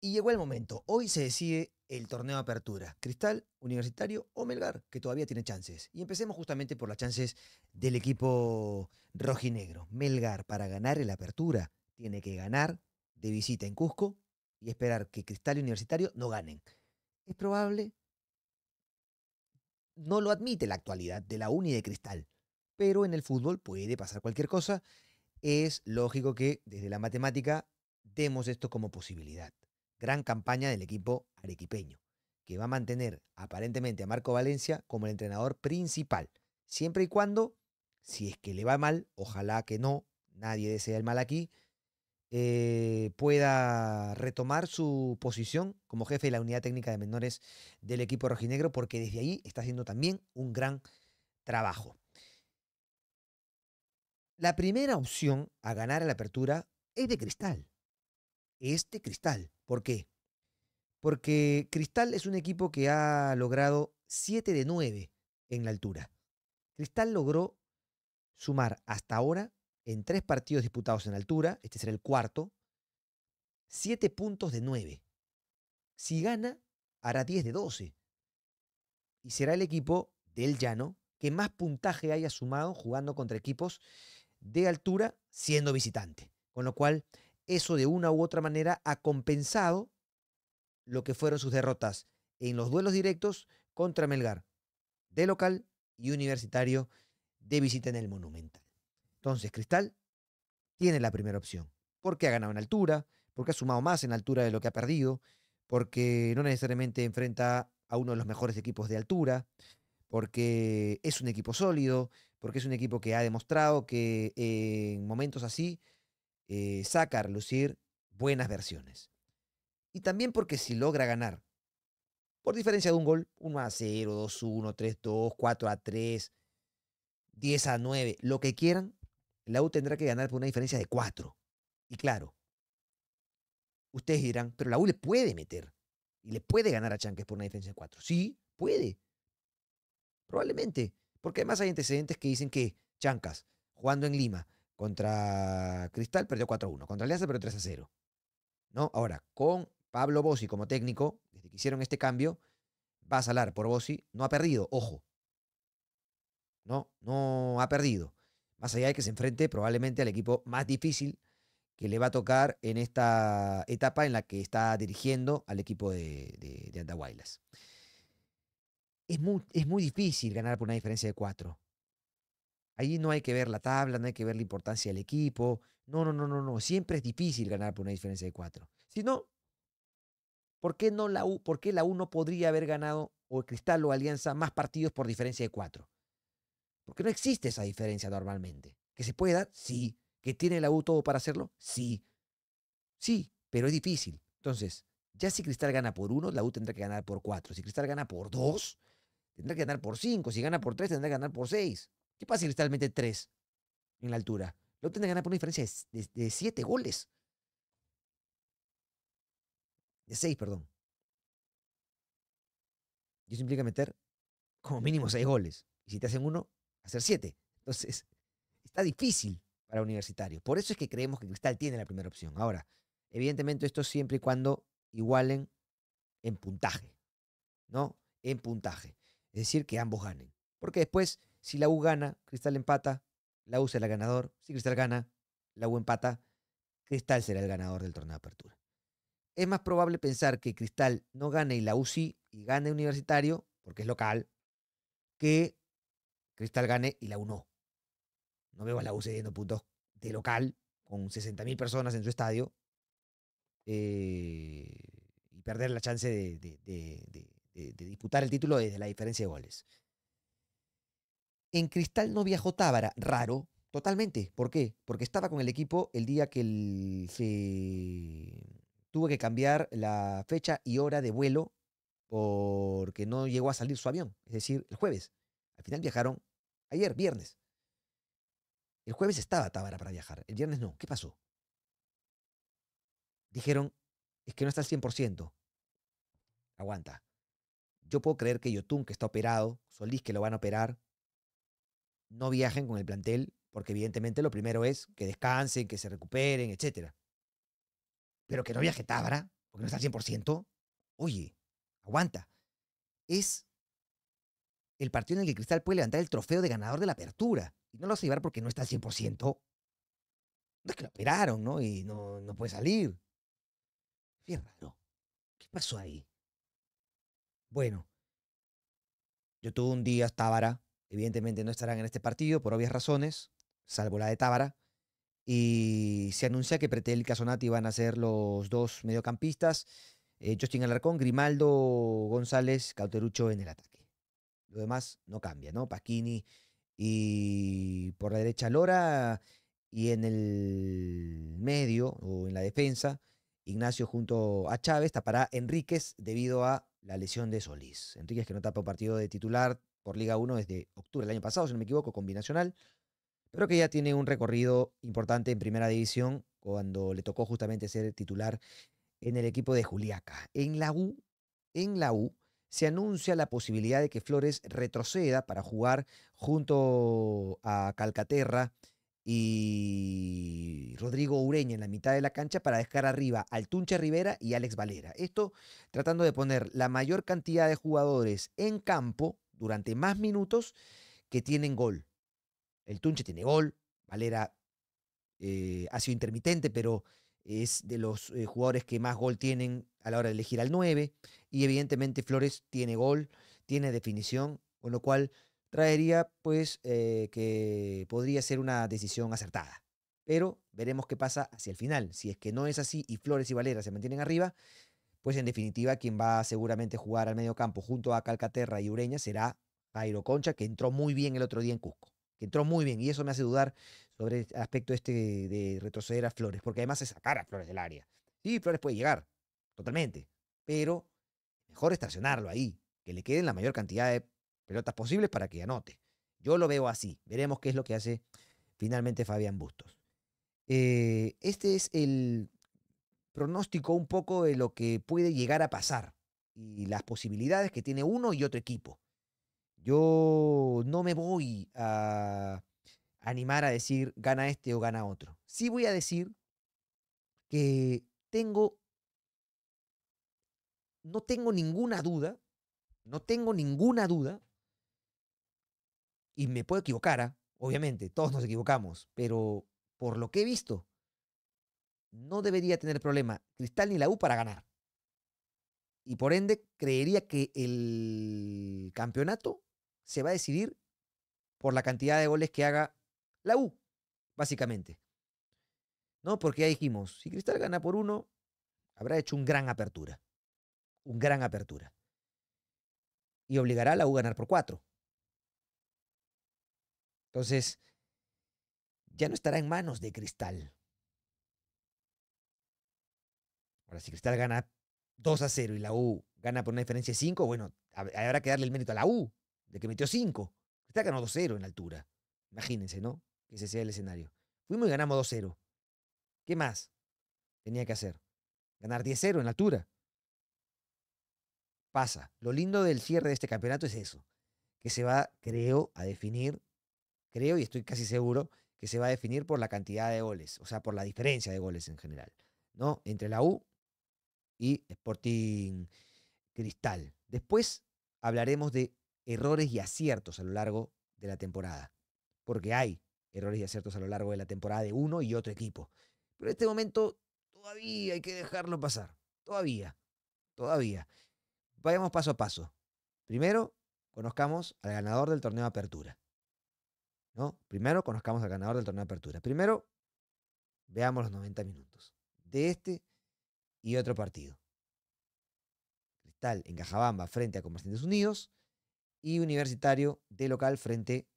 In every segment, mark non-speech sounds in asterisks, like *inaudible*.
Y llegó el momento. Hoy se decide el torneo apertura. Cristal, Universitario o Melgar, que todavía tiene chances. Y empecemos justamente por las chances del equipo rojinegro. Melgar, para ganar el apertura, tiene que ganar de visita en Cusco y esperar que Cristal y Universitario no ganen. Es probable. No lo admite la actualidad de la UNI de Cristal. Pero en el fútbol puede pasar cualquier cosa. Es lógico que desde la matemática demos esto como posibilidad gran campaña del equipo arequipeño, que va a mantener aparentemente a Marco Valencia como el entrenador principal, siempre y cuando, si es que le va mal, ojalá que no, nadie desea el mal aquí, eh, pueda retomar su posición como jefe de la unidad técnica de menores del equipo rojinegro, porque desde ahí está haciendo también un gran trabajo. La primera opción a ganar a la apertura es de cristal. este cristal. ¿Por qué? Porque Cristal es un equipo que ha logrado 7 de 9 en la altura. Cristal logró sumar hasta ahora, en tres partidos disputados en altura, este será el cuarto, 7 puntos de 9. Si gana, hará 10 de 12. Y será el equipo del llano que más puntaje haya sumado jugando contra equipos de altura siendo visitante. Con lo cual, eso de una u otra manera ha compensado lo que fueron sus derrotas en los duelos directos contra Melgar, de local y universitario de visita en el Monumental. Entonces, Cristal tiene la primera opción, porque ha ganado en altura, porque ha sumado más en altura de lo que ha perdido, porque no necesariamente enfrenta a uno de los mejores equipos de altura, porque es un equipo sólido, porque es un equipo que ha demostrado que en momentos así eh, saca a relucir buenas versiones. Y también porque si logra ganar, por diferencia de un gol, 1 a 0, 2 a 1, 3 a 2, 4 a 3, 10 a 9, lo que quieran, la U tendrá que ganar por una diferencia de 4. Y claro, ustedes dirán, pero la U le puede meter y le puede ganar a Chanques por una diferencia de 4. Sí, puede. Probablemente. Porque además hay antecedentes que dicen que Chancas, jugando en Lima, contra Cristal perdió 4-1. Contra Alianza perdió 3-0. ¿No? Ahora, con Pablo Bossi como técnico, desde que hicieron este cambio, va a salar por Bossi. No ha perdido, ojo. No, no ha perdido. Más allá de que se enfrente probablemente al equipo más difícil que le va a tocar en esta etapa en la que está dirigiendo al equipo de, de, Andahuaylas. Es muy, es muy difícil ganar por una diferencia de 4. Ahí no hay que ver la tabla, no hay que ver la importancia del equipo. No, no, no, no, no. Siempre es difícil ganar por una diferencia de cuatro. Si no, ¿por qué, no la U, ¿por qué la U no podría haber ganado o Cristal o Alianza más partidos por diferencia de cuatro? Porque no existe esa diferencia normalmente. ¿Que se pueda? Sí. ¿Que tiene la U todo para hacerlo? Sí. Sí, pero es difícil. Entonces, ya si Cristal gana por uno, la U tendrá que ganar por cuatro. Si Cristal gana por dos, tendrá que ganar por cinco. Si gana por tres, tendrá que ganar por seis. ¿Qué pasa si Cristal mete tres en la altura? Lo tienen que ganar por una diferencia de, siete goles. De seis, perdón. Y eso implica meter como mínimo seis goles. Y si te hacen uno, hacer siete. Entonces, *laughs* está difícil para universitarios. Por eso es que creemos que Cristal tiene la primera opción. Ahora, evidentemente esto siempre y cuando igualen en puntaje, ¿no? En puntaje. Es decir, que ambos ganen. Porque después si la U gana, Cristal empata, la U será el ganador. Si Cristal gana, la U empata, Cristal será el ganador del torneo de apertura. Es más probable pensar que Cristal no gane y la U sí, y gane Universitario, porque es local, que Cristal gane y la U no. No veo a la U cediendo puntos de local con 60.000 personas en su estadio eh, y perder la chance de disputar el título desde la diferencia de goles. En Cristal no viajó Tábara, raro, totalmente. ¿Por qué? Porque estaba con el equipo el día que se tuvo que cambiar la fecha y hora de vuelo porque no llegó a salir su avión, es decir, el jueves. Al final viajaron ayer, viernes. El jueves estaba Tábara para viajar, el viernes no. ¿Qué pasó? Dijeron, es que no está al 100%. Aguanta. Yo puedo creer que Yotun, que está operado, Solís, que lo van a operar, no viajen con el plantel, porque evidentemente lo primero es que descansen, que se recuperen, etc. Pero que no viaje Tábara, porque no está al 100%, oye, aguanta. Es el partido en el que Cristal puede levantar el trofeo de ganador de la apertura y no lo hace llevar porque no está al 100%. No es que lo operaron, ¿no? Y no, no puede salir. Qué raro. ¿Qué pasó ahí? Bueno, yo tuve un día Tábara Evidentemente no estarán en este partido por obvias razones, salvo la de Tábara. Y se anuncia que Pretel y Casonati van a ser los dos mediocampistas. Eh, Justin Alarcón, Grimaldo, González, Cauterucho en el ataque. Lo demás no cambia, ¿no? Paquini y por la derecha Lora y en el medio o en la defensa Ignacio junto a Chávez, tapará Enríquez debido a la lesión de Solís. Enríquez que no tapa partido de titular por Liga 1 desde octubre del año pasado, si no me equivoco, con pero que ya tiene un recorrido importante en primera división cuando le tocó justamente ser titular en el equipo de Juliaca. En la U, en la U, se anuncia la posibilidad de que Flores retroceda para jugar junto a Calcaterra y Rodrigo Ureña en la mitad de la cancha para dejar arriba al Tunche Rivera y Alex Valera. Esto tratando de poner la mayor cantidad de jugadores en campo durante más minutos que tienen gol. El Tunche tiene gol, Valera eh, ha sido intermitente, pero es de los eh, jugadores que más gol tienen a la hora de elegir al 9. Y evidentemente Flores tiene gol, tiene definición, con lo cual traería pues eh, que podría ser una decisión acertada. Pero veremos qué pasa hacia el final. Si es que no es así y Flores y Valera se mantienen arriba, pues en definitiva quien va seguramente a jugar al medio campo junto a Calcaterra y Ureña será Jairo Concha, que entró muy bien el otro día en Cusco. Que entró muy bien y eso me hace dudar sobre el este aspecto este de retroceder a Flores, porque además es sacar a Flores del área. Sí, Flores puede llegar, totalmente, pero mejor estacionarlo ahí, que le queden la mayor cantidad de pelotas posibles para que anote. Yo lo veo así. Veremos qué es lo que hace finalmente Fabián Bustos. Eh, este es el pronóstico un poco de lo que puede llegar a pasar y las posibilidades que tiene uno y otro equipo. Yo no me voy a animar a decir gana este o gana otro. Sí voy a decir que tengo, no tengo ninguna duda, no tengo ninguna duda y me puedo equivocar, obviamente, todos nos equivocamos, pero por lo que he visto, no debería tener problema Cristal ni la U para ganar. Y por ende, creería que el campeonato se va a decidir por la cantidad de goles que haga la U, básicamente. ¿No? Porque ya dijimos, si Cristal gana por uno, habrá hecho un gran apertura. Un gran apertura. Y obligará a la U a ganar por cuatro. Entonces, ya no estará en manos de Cristal. Ahora, si Cristal gana 2 a 0 y la U gana por una diferencia de 5, bueno, habrá que darle el mérito a la U, de que metió 5. Cristal ganó 2 a 0 en la altura. Imagínense, ¿no? Que ese sea el escenario. Fuimos y ganamos 2 a 0. ¿Qué más tenía que hacer? Ganar 10 a 0 en la altura. Pasa. Lo lindo del cierre de este campeonato es eso. Que se va, creo, a definir creo y estoy casi seguro que se va a definir por la cantidad de goles, o sea, por la diferencia de goles en general, ¿no? Entre la U y Sporting Cristal. Después hablaremos de errores y aciertos a lo largo de la temporada, porque hay errores y aciertos a lo largo de la temporada de uno y otro equipo. Pero en este momento todavía hay que dejarlo pasar, todavía, todavía. Vayamos paso a paso. Primero, conozcamos al ganador del torneo apertura. Primero conozcamos al ganador del torneo de apertura. Primero, veamos los 90 minutos de este y otro partido. Cristal en Cajabamba frente a Comerciantes Unidos y Universitario de local frente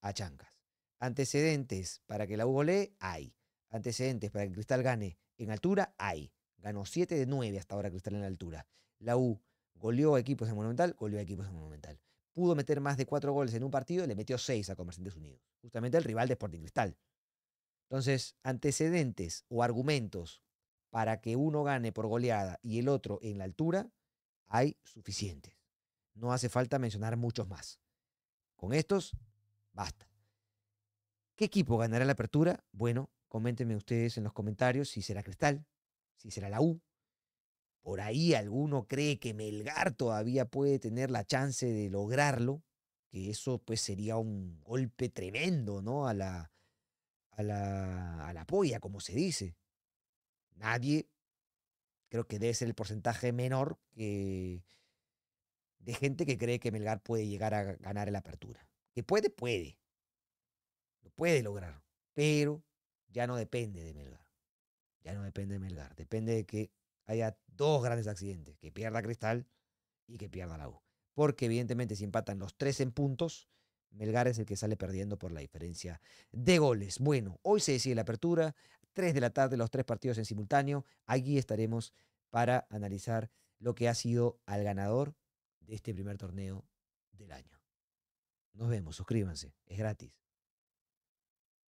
a Chancas. Antecedentes para que la U golee, hay. Antecedentes para que Cristal gane en altura, hay. Ganó 7 de 9 hasta ahora Cristal en altura. La U goleó a equipos en Monumental, goleó a equipos de Monumental pudo meter más de cuatro goles en un partido, le metió seis a Comerciantes Unidos, justamente el rival de Sporting Cristal. Entonces, antecedentes o argumentos para que uno gane por goleada y el otro en la altura, hay suficientes. No hace falta mencionar muchos más. Con estos, basta. ¿Qué equipo ganará la apertura? Bueno, coméntenme ustedes en los comentarios si será Cristal, si será la U, por ahí alguno cree que Melgar todavía puede tener la chance de lograrlo, que eso pues sería un golpe tremendo, ¿no? A la, a la, a la polla, como se dice. Nadie, creo que debe ser el porcentaje menor que, de gente que cree que Melgar puede llegar a ganar la apertura. Que puede, puede. Lo puede lograr, pero ya no depende de Melgar. Ya no depende de Melgar, depende de que haya dos grandes accidentes, que pierda Cristal y que pierda la U. Porque evidentemente si empatan los tres en puntos, Melgar es el que sale perdiendo por la diferencia de goles. Bueno, hoy se decide la apertura, 3 de la tarde los tres partidos en simultáneo. aquí estaremos para analizar lo que ha sido al ganador de este primer torneo del año. Nos vemos, suscríbanse, es gratis.